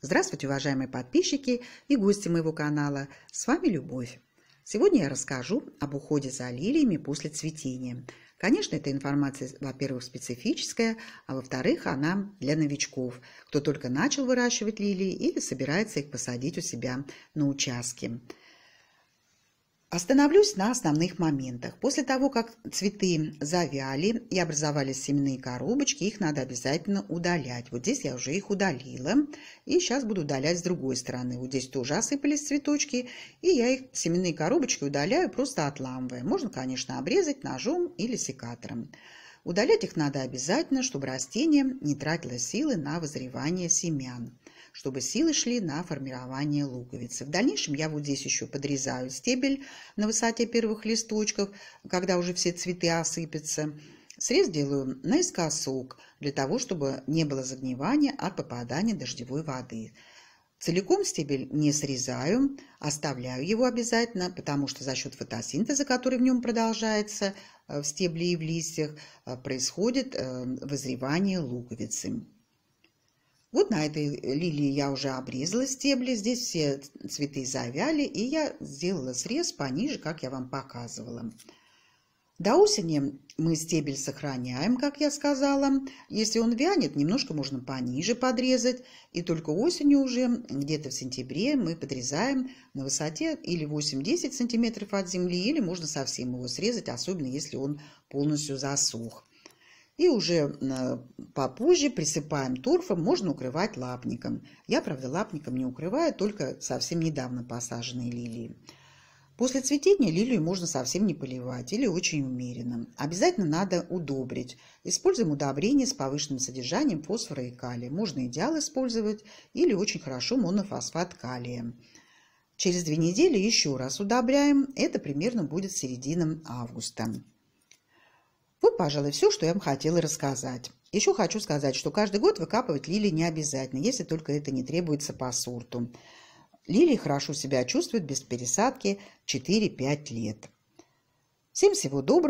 Здравствуйте, уважаемые подписчики и гости моего канала. С вами Любовь. Сегодня я расскажу об уходе за лилиями после цветения. Конечно, эта информация, во-первых, специфическая, а во-вторых, она для новичков, кто только начал выращивать лилии или собирается их посадить у себя на участке. Остановлюсь на основных моментах. После того, как цветы завяли и образовались семенные коробочки, их надо обязательно удалять. Вот здесь я уже их удалила. И сейчас буду удалять с другой стороны. Вот здесь тоже осыпались цветочки. И я их семенные коробочки удаляю, просто отламывая. Можно, конечно, обрезать ножом или секатором. Удалять их надо обязательно, чтобы растение не тратило силы на вызревание семян чтобы силы шли на формирование луковицы. В дальнейшем я вот здесь еще подрезаю стебель на высоте первых листочков, когда уже все цветы осыпятся. Срез делаю наискосок, для того, чтобы не было загнивания от попадания дождевой воды. Целиком стебель не срезаю, оставляю его обязательно, потому что за счет фотосинтеза, который в нем продолжается э, в стебле и в листьях, э, происходит э, вызревание луковицы. Вот на этой лилии я уже обрезала стебли, здесь все цветы завяли, и я сделала срез пониже, как я вам показывала. До осени мы стебель сохраняем, как я сказала. Если он вянет, немножко можно пониже подрезать. И только осенью уже, где-то в сентябре, мы подрезаем на высоте или 8-10 сантиметров от земли, или можно совсем его срезать, особенно если он полностью засух. И уже э, попозже присыпаем торфом, можно укрывать лапником. Я, правда, лапником не укрываю, только совсем недавно посаженные лилии. После цветения лилию можно совсем не поливать или очень умеренно. Обязательно надо удобрить. Используем удобрение с повышенным содержанием фосфора и калия. Можно идеал использовать или очень хорошо монофосфат калия. Через две недели еще раз удобряем. Это примерно будет середина августа. Вот, пожалуй, все, что я вам хотела рассказать. Еще хочу сказать, что каждый год выкапывать лилии не обязательно, если только это не требуется по сорту. Лилии хорошо себя чувствуют без пересадки 4-5 лет. Всем всего доброго.